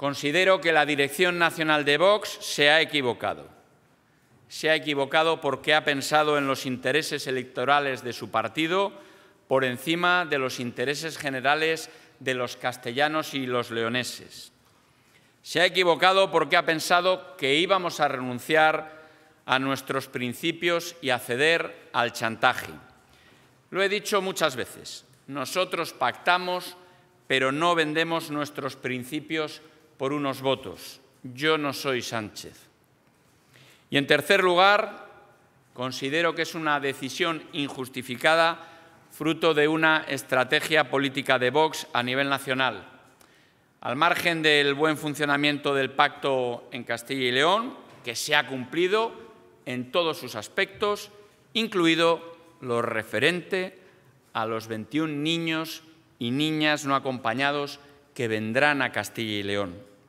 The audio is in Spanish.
considero que la Dirección Nacional de Vox se ha equivocado. Se ha equivocado porque ha pensado en los intereses electorales de su partido por encima de los intereses generales de los castellanos y los leoneses. Se ha equivocado porque ha pensado que íbamos a renunciar a nuestros principios y a ceder al chantaje. Lo he dicho muchas veces, nosotros pactamos, pero no vendemos nuestros principios por unos votos. Yo no soy Sánchez. Y en tercer lugar, considero que es una decisión injustificada fruto de una estrategia política de Vox a nivel nacional. Al margen del buen funcionamiento del pacto en Castilla y León, que se ha cumplido en todos sus aspectos, incluido lo referente a los 21 niños y niñas no acompañados que vendrán a Castilla y León.